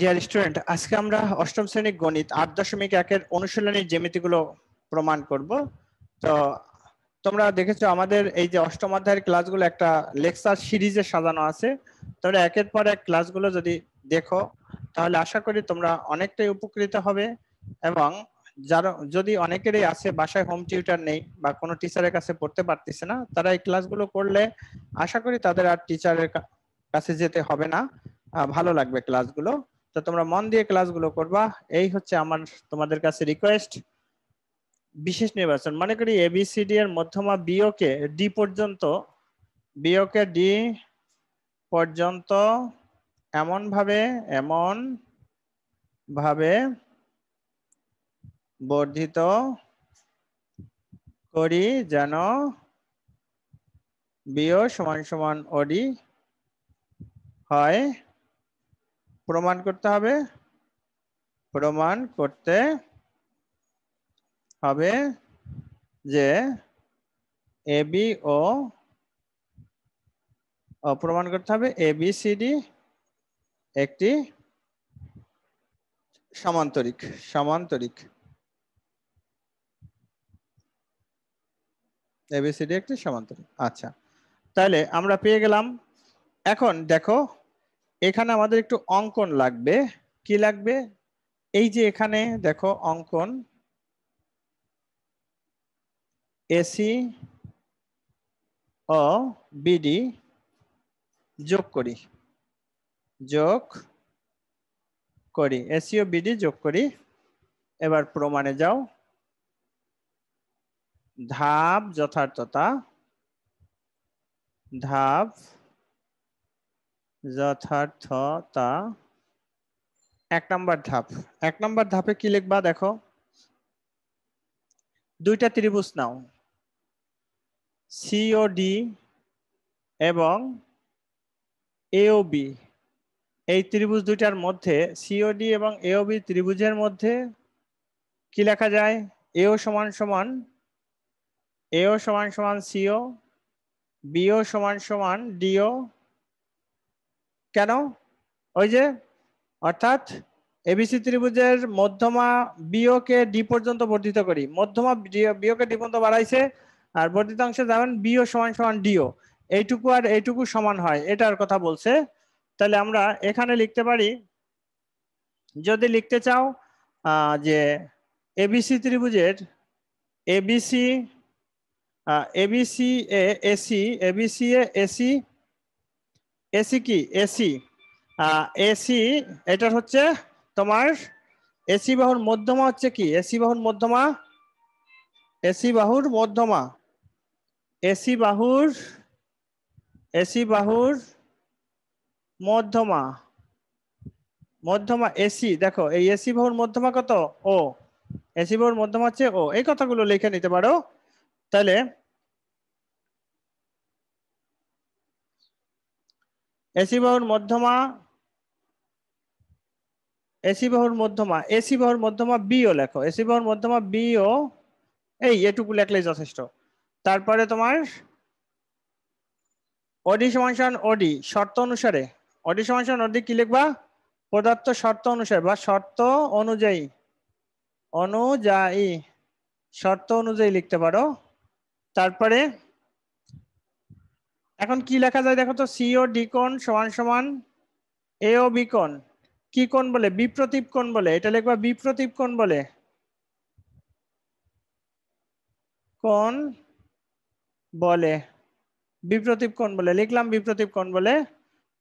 dear student আজকে আমরা অষ্টম শ্রেণীর গণিত আট দশমিক একের অনুশীলনের জ্যামিতিগুলো প্রমাণ করব তো তোমরা দেখেছো আমাদের এই যে অষ্টম অধ্যায়ের ক্লাসগুলো একটা লেকচার সিরিজে সাজানো আছে তোমরা একের পর এক ক্লাসগুলো যদি দেখো তাহলে আশা করি তোমরা অনেকটাই উপকৃত হবে এবং যারা যদি অনেকেরই আছে বাসায় হোম টিউটার নেই বা কোনো টিচারের কাছে পড়তে পারতেছে না তারা এই ক্লাসগুলো করলে আশা করি তাদের আর টিচারের কাছে যেতে হবে না ভালো লাগবে ক্লাসগুলো তো তোমরা মন দিয়ে ক্লাসগুলো করবা এই হচ্ছে আমার তোমাদের কাছে রিকোয়েস্ট বিশেষ নির্বাচন মনে করি এবিসিডি এর মধ্যমা বিওকে ডি পর্যন্ত বিওকে ডি পর্যন্ত এমন ভাবে এমন ভাবে বর্ধিত করি যেন বিও সমান সমান অডি হয় প্রমাণ করতে হবে প্রমাণ করতে হবে যে এ বি ও প্রমাণ করতে হবে এবিসিডি একটি সমান্তরিক সমান্তরিক এবিসিডি একটি সমান্তরিক আচ্ছা তাহলে আমরা পেয়ে গেলাম এখন দেখো এখানে আমাদের একটু অঙ্কন লাগবে কি লাগবে এই যে এখানে দেখো অঙ্কন এসি ও বিডি যোগ করি যোগ করি এসি ও বিডি যোগ করি এবার প্রমাণে যাও ধাপ যথার্থতা ধাপ যথার্থতা এক নম্বর ধাপ এক নম্বর ধাপে কি লিখবা দেখো দুইটা ত্রিভুজ নাও সিওডি এবং এওবি এই ত্রিভুজ দুইটার মধ্যে সিওডি এবং এওবি ত্রিভুজের মধ্যে কি লেখা যায় এও সমান সমান এও সমান সমান সিও বিও সমান সমান ডিও কেন ওই যে অর্থাৎ এবিসি ত্রিভুজের মধ্যমা বিওকে ডি পর্যন্ত বর্ধিত করি মধ্যমা বিওকে ডি পর্যন্ত বাড়াইছে আর অংশে যাবেন বিও সমান সমান ডিও এইটুকু আর এইটুকু সমান হয় এটার কথা বলছে তাহলে আমরা এখানে লিখতে পারি যদি লিখতে চাও যে এবিসি ত্রিভুজের ABC ABC A AC ABC A AC AC কি এসি এসি এটার হচ্ছে তোমার এসি বাহুর মধ্যমা হচ্ছে কি এসি বাহুর মধ্যমা এসি বাহুর মধ্যমা এসি বাহুর এসি বাহুর মধ্যমা মধ্যমা এসি দেখো এই এসি বাহুর মধ্যমা কত ও এসি বাহুর মধ্যমা হচ্ছে ও এই কথাগুলো লিখে নিতে পারো তাহলে এসি বাহুর মধ্যমা এসি বাহুর মধ্যমা এসি বাহুর মধ্যমা বি ও লেখো এসি বাহুর মধ্যমা ও এই এটুকু লেখলেই যথেষ্ট তারপরে তোমার অডি সমান অডি শর্ত অনুসারে অডি সমান অডি কি লিখবা পদার্থ শর্ত অনুসারে বা শর্ত অনুযায়ী অনুযায়ী শর্ত অনুযায়ী লিখতে পারো তারপরে এখন কি লেখা যায় দেখো তো সিও ডিকোন সমান সমান এও বি বিকোন কি কোণ বলে বিপ্রতীপ কোণ বলে এটা লেখবা বিপ্রতীপ কোণ বলে কোণ বলে বিপ্রতীপ কোণ বলে লিখলাম বিপ্রতীপ কোণ বলে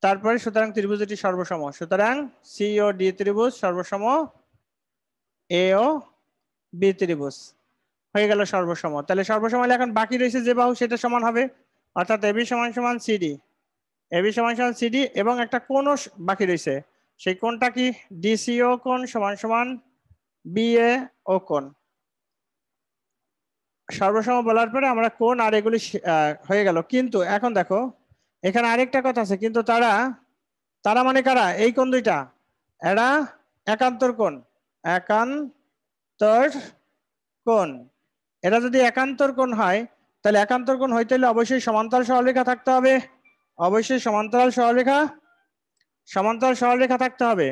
তারপরে সুতরাং ত্রিভুজটি সর্বসম সুতরাং সিও ডি ত্রিভুজ সর্বসম এও বি ত্রিভুজ হয়ে গেল সর্বসম তাহলে সর্বসময় এখন বাকি রয়েছে যে বাহু সেটা সমান হবে অর্থাৎ এবি সমান সমান সিডি এবি সমান সমান সিডি এবং একটা কোন বাকি রয়েছে সেই কোনটা কি ডিসি ও কোন সমান সমান বিএ ও কোন সর্বসম বলার পরে আমরা কোন আর এগুলি হয়ে গেল কিন্তু এখন দেখো এখানে আরেকটা কথা আছে কিন্তু তারা তারা মানে কারা এই কোন দুইটা এরা একান্তর কোন একান্তর কোন এরা যদি একান্তর কোন হয় তাহলে একান্তর কোণ হইতে হলে অবশ্যই সমান্তরাল সরলরেখা থাকতে হবে অবশ্যই সমান্তরাল সরলরেখা সমান্তরাল সরলরেখা থাকতে হবে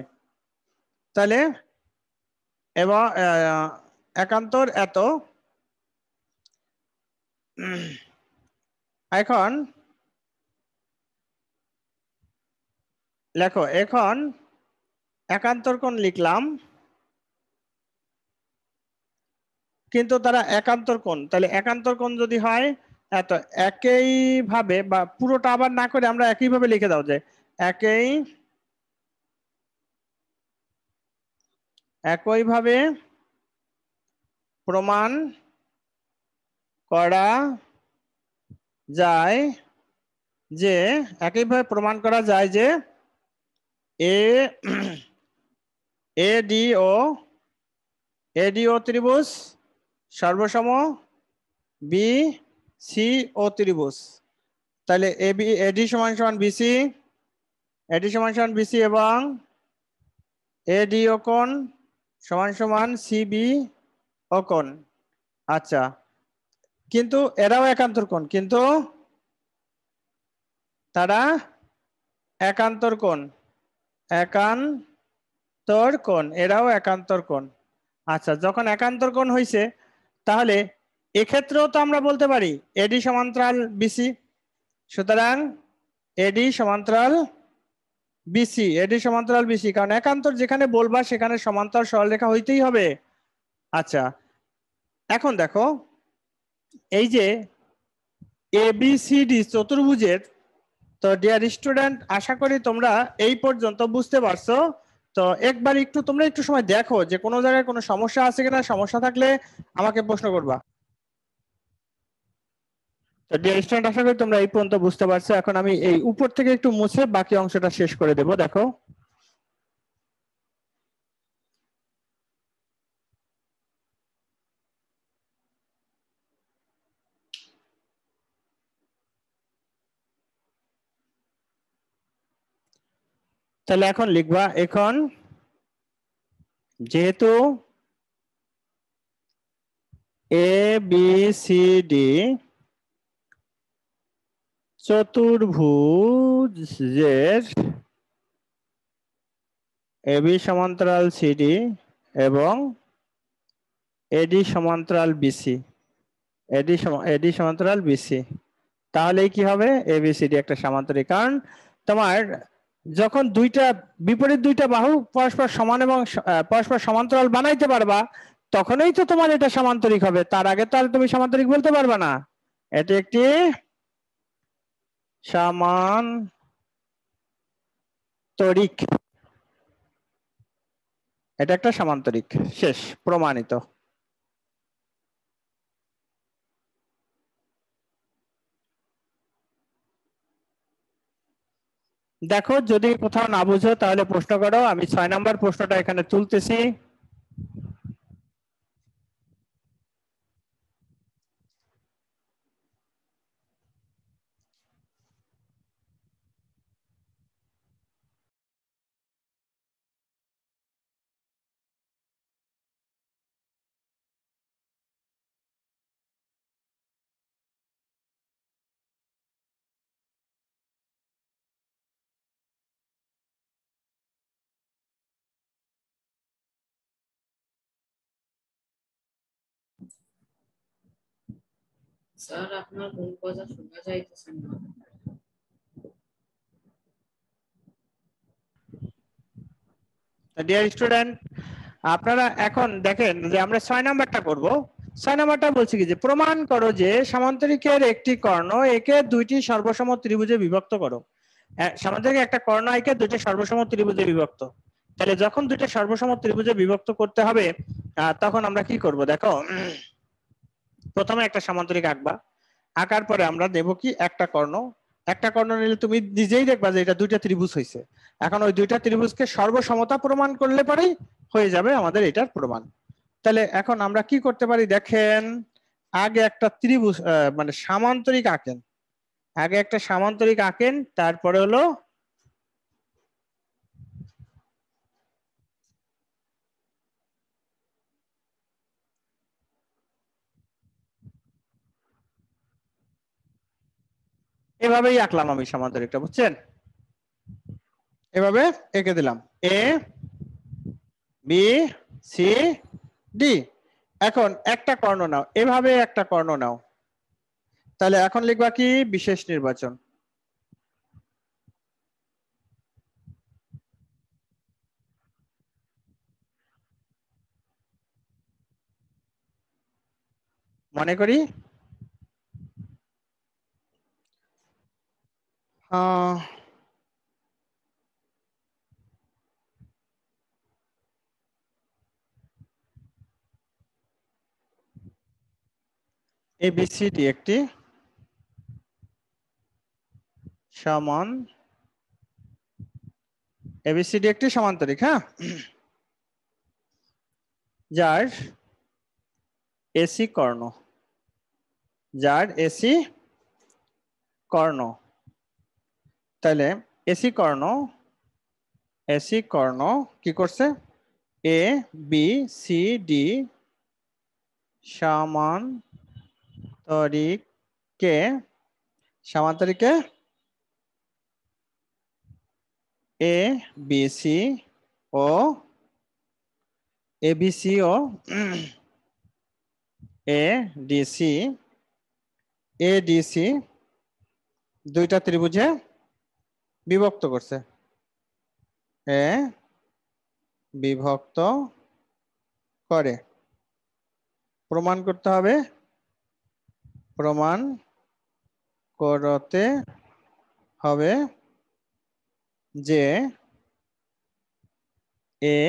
তাহলে এবং একান্তর এত এখন লেখো এখন একান্তর কোণ লিখলাম কিন্তু তারা একান্তর কোণ তাহলে একান্তর কোণ যদি হয় এত হ্যাঁ, একইভাবে বা পুরোটা আবার না করে আমরা একইভাবে লিখে দাও যে একই একইভাবে প্রমাণ করা যায় যে একইভাবে প্রমাণ করা যায় যে এ এডিও এডিও ত্রিভুজ সর্বসম বি সি ও ত্রিভুজ তাহলে এ বি এডি সমান সমান বিসি এডি সমান সমান বিসি এবং এডি কোণ সমান সমান সিবি কোণ আচ্ছা কিন্তু এরাও একান্তর কোন কিন্তু তারা একান্তর কোণ একান্তর কোণ এরাও একান্তর কোণ আচ্ছা যখন একান্তর কোণ হয়েছে তাহলে এক্ষেত্রেও তো আমরা বলতে পারি এডি সমান্তরাল বিসি সুতরাং এডি সমান্তরাল বিসি এডি সমান্তরাল বিসি কারণ একান্তর যেখানে বলবা সেখানে সমান্তর সরলরেখা হইতেই হবে আচ্ছা এখন দেখো এই যে এ বি ডি চতুর্ভুজের তো ডিয়ার স্টুডেন্ট আশা করি তোমরা এই পর্যন্ত বুঝতে পারছো তো একবার একটু তোমরা একটু সময় দেখো যে কোনো জায়গায় কোনো সমস্যা আছে কিনা সমস্যা থাকলে আমাকে প্রশ্ন করবা তো ডিয়ার স্টুডেন্ট আশা করি তোমরা এই পর্যন্ত বুঝতে পারছো এখন আমি এই উপর থেকে একটু মুছে বাকি অংশটা শেষ করে দেব দেখো তাহলে এখন লিখবা এখন যেহেতু এ বি সি ডি চতুর্ভুজের বি সমান্তরাল সিডি এবং এডি সমান্তরাল বিসি এডি এডি সমান্তরাল বিসি তাহলে কি হবে এ বি সি ডি একটা সামান্তরিক কারণ তোমার যখন দুইটা বিপরীত দুইটা বাহু পরস্পর সমান এবং পরস্পর সমান্তরাল বানাইতে পারবা তখনই তো তোমার এটা সমান্তরিক হবে তার আগে তো আর তুমি সমান্তরিক বলতে পারবে না এটি একটি সমান তরিক এটা একটা সমান্তরিক শেষ প্রমাণিত দেখো যদি কোথাও না বুঝো তাহলে প্রশ্ন করো আমি ছয় নম্বর প্রশ্নটা এখানে তুলতেছি স্যার আপনার ঘুম কথা শোনা যাইতেছে না ডিয়ার স্টুডেন্ট আপনারা এখন দেখেন যে আমরা ছয় নাম্বারটা করব ছয় নাম্বারটা বলছি কি যে প্রমাণ করো যে সামান্তরিকের একটি কর্ণ একে দুইটি সর্বসম ত্রিভুজে বিভক্ত করো সামান্তরিক একটা কর্ণ একে দুইটি সর্বসম ত্রিভুজে বিভক্ত তাহলে যখন দুইটা সর্বসম ত্রিভুজে বিভক্ত করতে হবে তখন আমরা কি করব দেখো প্রথমে একটা সামান্তরিক আঁকবা আঁকার পরে আমরা নেব কি একটা কর্ণ একটা কর্ণ নিলে তুমি নিজেই দেখবা যে এটা দুইটা ত্রিভুজ হয়েছে এখন ওই দুইটা ত্রিভুজকে সর্বসমতা প্রমাণ করলে পরেই হয়ে যাবে আমাদের এটার প্রমাণ তাহলে এখন আমরা কি করতে পারি দেখেন আগে একটা ত্রিভুজ মানে সামান্তরিক আঁকেন আগে একটা সামান্তরিক আঁকেন তারপরে হলো এভাবেই আঁকলাম আমি সমান্তরিকটা বুঝছেন এভাবে এঁকে দিলাম এ বি সি ডি এখন একটা কর্ণ নাও এভাবে একটা কর্ণ নাও তাহলে এখন লিখবা কি বিশেষ নির্বাচন মনে করি Uh, এবিসিডি একটি সমান এবিসিডি একটি সমান্তরিক হ্যাঁ যার এসি কর্ণ যার এসি কর্ণ তাহলে এসি কর্ণ এসি কর্ণ কি করছে এ বি সি ডি সমান তরিকে এ বি সি ও এ বি সি ও A D C A D C দুইটা ত্রিভুজে বিভক্ত করছে এ বিভক্ত করে প্রমাণ করতে হবে প্রমাণ করতে হবে যে এ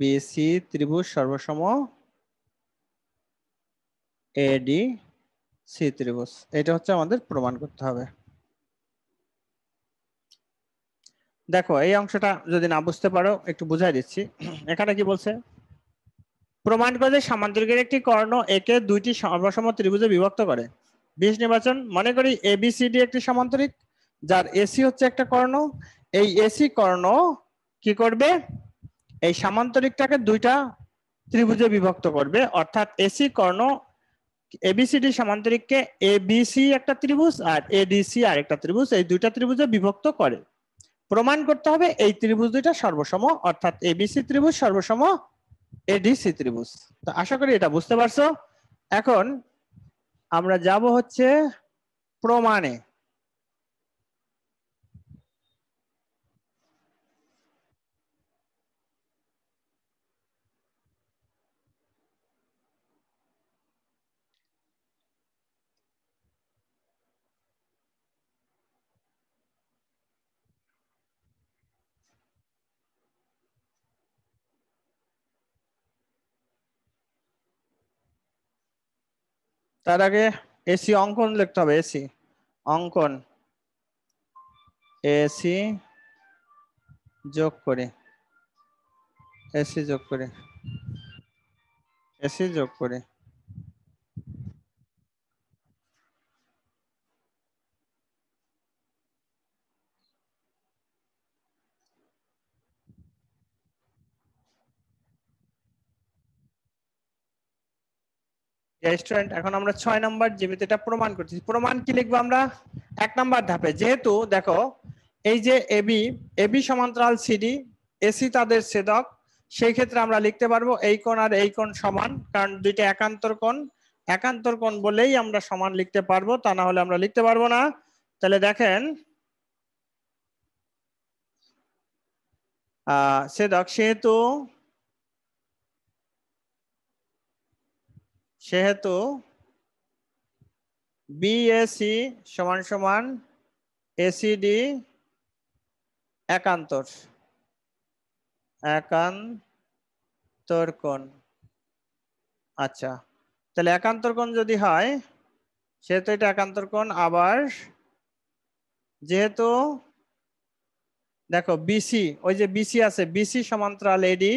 বিসি ত্রিভুজ সর্বসম এডি সি ত্রিভুজ এটা হচ্ছে আমাদের প্রমাণ করতে হবে দেখো এই অংশটা যদি না বুঝতে পারো একটু বুঝাই দিচ্ছি এখানে কি বলছে প্রমাণ করে যে সামান্তরিকের একটি কর্ণ একে দুইটি সর্বসম ত্রিভুজে বিভক্ত করে বিশ নির্বাচন মনে করি এবিসিডি একটি সামান্তরিক যার এসি হচ্ছে একটা কর্ণ এই এসি কর্ণ কি করবে এই সামান্তরিকটাকে দুইটা ত্রিভুজে বিভক্ত করবে অর্থাৎ এসি কর্ণ এবিসিডি সামান্তরিককে এবিসি একটা ত্রিভুজ আর এডিসি আর একটা ত্রিভুজ এই দুইটা ত্রিভুজে বিভক্ত করে প্রমাণ করতে হবে এই ত্রিভুজ দুইটা সর্বসম অর্থাৎ এবিসি ত্রিভুজ সর্বসম এডিসি ত্রিভুজ তো আশা করি এটা বুঝতে পারছো এখন আমরা যাব হচ্ছে প্রমাণে তার আগে এসি অঙ্কন লিখতে হবে এসি অঙ্কন এসি যোগ করে এসি যোগ করে এসি যোগ করে স্টুডেন্ট এখন আমরা ছয় নাম্বার যে এটা প্রমাণ করতেছি প্রমাণ কি লিখবো আমরা এক নাম্বার ধাপে যেহেতু দেখো এই যে এবি এবি সমান্তরাল সিডি এসি তাদের সেদক সেই ক্ষেত্রে আমরা লিখতে পারবো এই কোণ আর এই কোণ সমান কারণ দুইটা একান্তর কোণ একান্তর কোণ বলেই আমরা সমান লিখতে পারবো তা না হলে আমরা লিখতে পারবো না তাহলে দেখেন সেদক সেহেতু সেহেতু বিএসি সমান সমান এসিডি একান্তর একান্তর কোণ আচ্ছা তাহলে একান্তর কোণ যদি হয় সেহেতু এটা একান্তর কোণ আবার যেহেতু দেখো বিসি ওই যে বিসি আছে বিসি সমান্তরাল এডি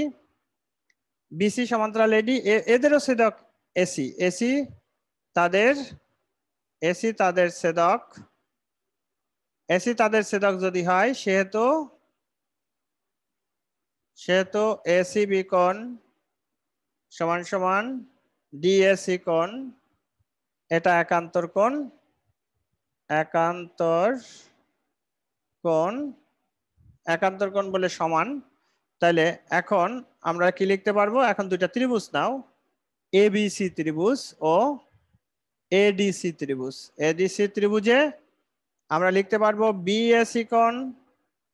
বিসি সমান্তরাল এডি এদেরও ছেদক এসি এসি তাদের এসি তাদের সেদক এসি তাদের সেদক যদি হয় সেহেতু সেহেতু এসি বি কোণ সমান সমান ডিএসি কোন এটা একান্তর কোণ একান্তর কোন একান্তর কোণ বলে সমান তাহলে এখন আমরা কি লিখতে পারবো এখন দুইটা ত্রিভুজ নাও ABC ত্রিভুজ ও ADC ত্রিভুজ ADC ত্রিভুজে আমরা লিখতে পারবো বিএসি কোণ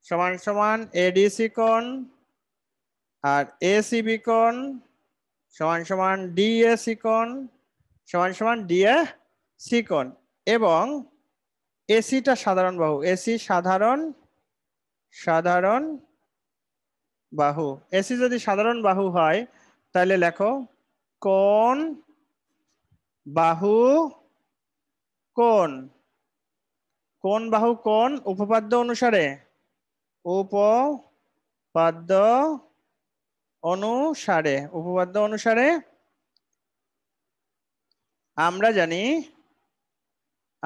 সমান সমান এডিসি কোণ আর এসিবি কোণ সমান সমান ডিএসি কোণ সমান সমান ডিএ কোণ এবং এসিটা সাধারণ বাহু এসি সাধারণ সাধারণ বাহু এসি যদি সাধারণ বাহু হয় তাহলে লেখো কোন বাহু কোন কোন বাহু কোন উপপাদ্য অনুসারে উপপাদ্য অনুসারে উপপাদ্য অনুসারে আমরা জানি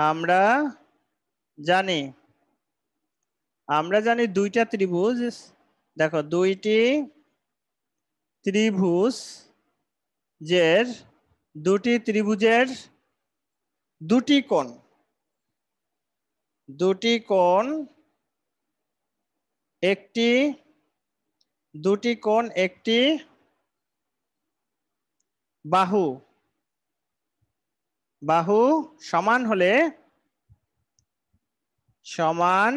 আমরা জানি আমরা জানি দুইটা ত্রিভুজ দেখো দুইটি ত্রিভুজ যে দুটি ত্রিভুজের দুটি কোণ দুটি কোণ একটি দুটি কোণ একটি বাহু বাহু সমান হলে সমান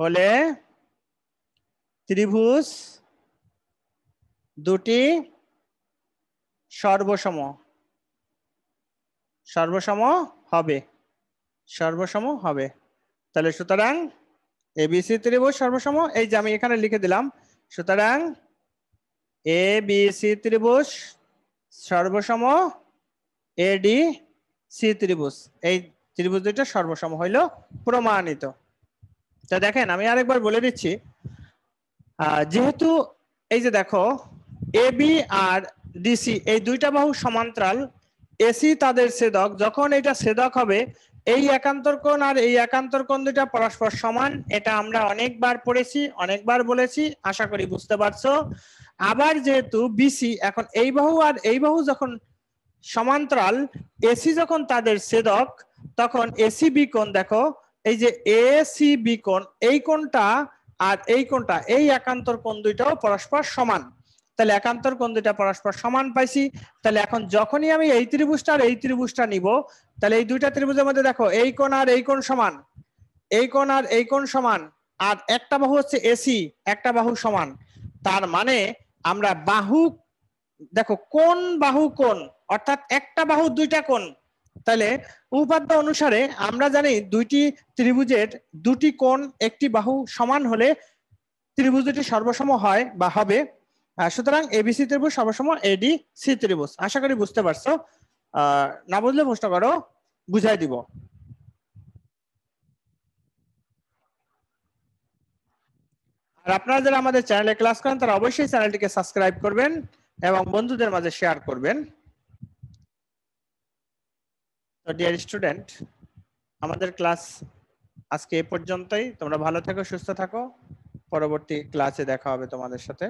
হলে ত্রিভুজ দুটি সর্বসম সর্বসম হবে সর্বসম হবে তাহলে সুতরাং এ বি সি ত্রিভুজ সর্বসম এই যে আমি এখানে লিখে দিলাম সুতরাং এ বি সি ত্রিভুজ সর্বসম এডি সি ত্রিভুজ এই ত্রিভুজ দুটো সর্বসম হইল প্রমাণিত তো দেখেন আমি আরেকবার বলে দিচ্ছি যেহেতু এই যে দেখো এ বি আর ডিসি এই দুইটা বাহু সমান্তরাল এসি তাদের ছেদক যখন এটা ছেদক হবে এই একান্তর কোণ আর এই একান্তর কোণ দুইটা পরস্পর সমান এটা আমরা অনেকবার পড়েছি অনেকবার বলেছি আশা করি বুঝতে পারছো আবার যেহেতু বিসি এখন এই বাহু আর এই বাহু যখন সমান্তরাল এসি যখন তাদের ছেদক তখন এসি বি কোণ দেখো এই যে এসি বি কোণ এই কোণটা আর এই কোণটা এই একান্তর কোণ দুইটাও পরস্পর সমান তাহলে একান্তর কোন দুটা পরস্পর সমান পাইছি তাহলে এখন যখনই আমি এই ত্রিভুজটা আর এই ত্রিভুজটা নিব তাহলে এই দুইটা ত্রিভুজের মধ্যে দেখো এই কোণ আর এই কোণ সমান এই কোণ আর এই কোণ সমান আর একটা বাহু হচ্ছে এসি একটা বাহু সমান তার মানে আমরা বাহু দেখো কোন বাহু কোন অর্থাৎ একটা বাহু দুইটা কোণ তাহলে উপাদ্য অনুসারে আমরা জানি দুইটি ত্রিভুজের দুটি কোণ একটি বাহু সমান হলে ত্রিভুজ দুটি সর্বসম হয় বা হবে সুতরাং এবিসি ত্রিভুজ সবসম এডি সি ত্রিভুজ আশা করি বুঝতে পারছো না বুঝলে প্রশ্ন করো বুঝাই দিব আর আপনারা যারা আমাদের চ্যানেলে ক্লাস করেন তারা অবশ্যই চ্যানেলটিকে সাবস্ক্রাইব করবেন এবং বন্ধুদের মাঝে শেয়ার করবেন তো ডিয়ার স্টুডেন্ট আমাদের ক্লাস আজকে এ পর্যন্তই তোমরা ভালো থাকো সুস্থ থাকো পরবর্তী ক্লাসে দেখা হবে তোমাদের সাথে